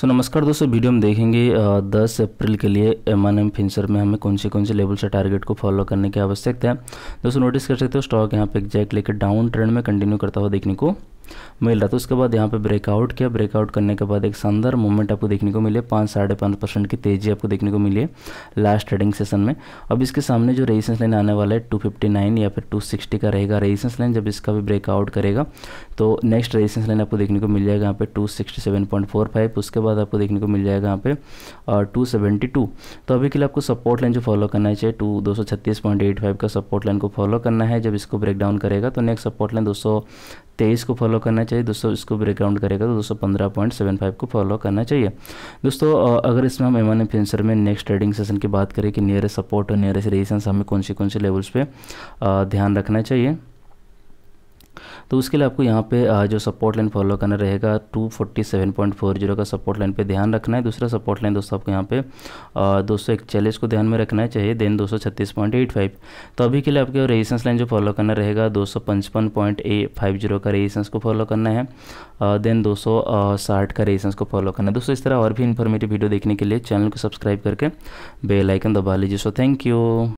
सो so, नमस्कार दोस्तों video हम देखेंगे दस अप्रैल के लिए एम एन एम फिंसर में हमें कौन से कौन से लेवल से टारगेट को फॉलो करने की आवश्यकता है दोस्तों नोटिस कर सकते हो स्टॉक यहाँ पे एग्जैक्ट लेकर डाउन ट्रेंड में कंटिन्यू करता हुआ देखने को मिल रहा था उसके बाद यहाँ पे ब्रेकआउट किया ब्रेकआउट करने के बाद एक शानदार मूवमेंट आपको देखने को मिले पाँच साढ़े पाँच परसेंट की तेजी आपको देखने को मिली है लास्ट ट्रेडिंग सेशन में अब इसके सामने जो रेजिस्टेंस लाइन आने वाला है टू फिफ्टी नाइन या फिर टू सिक्सटी का रहेगा रेजिस्टेंस लाइन जब इसका भी ब्रेकआउट करेगा तो नेक्स्ट रेजिस्टेंस लाइन आपको देखने को मिल जाएगा यहाँ पे two sixty seven point four five उसके बाद आपको देखने को मिल जाएगा यहाँ पे टू सेवेंटी टू तो अभी के लिए आपको सपोर्ट लाइन जो फॉलो करना चाहिए टू दो सौ छत्तीस पॉइंट एट फाइव का सपोर्ट लाइन को फॉलो करना है जब इसको ब्रेकडाउन करेगा तो नेक्स्ट सपोर्ट लाइन दो सौ तेईस को फॉलो करना चाहिए दोस्तों इसको ब्रेकआउट करेगा तो दोस्तों पंद्रह पॉइंट सेवन फाइव को फॉलो करना चाहिए दोस्तों अगर इसमें हम एम फ्यूचर में नेक्स्ट ट्रेडिंग सेशन की बात करें कि नियरेस्ट सपोर्ट और नियरेस्ट रेजिस्टेंस हमें कौन से कौन से लेवल्स पे ध्यान रखना चाहिए तो उसके लिए आपको यहाँ पे जो सपोर्ट लाइन फॉलो करना रहेगा 247.40 का सपोर्ट लाइन पे ध्यान रखना है दूसरा सपोर्ट लाइन दोस्तों आपको यहाँ पे दो को ध्यान में रखना चाहिए देन फाइव तो अभी के लिए आपके रेजिस्टेंस लाइन जो फॉलो करना रहेगा दो का रेजिस्टेंस को फॉलो करना है देन दो का रेजिस्टेंस को फॉलो करना है दोस्तों इस तरह और भी इन्फॉर्मेटिव वीडियो देखने के लिए चैनल को सब्सक्राइब करके बेलाइकन दबा लीजिए सो थैंक यू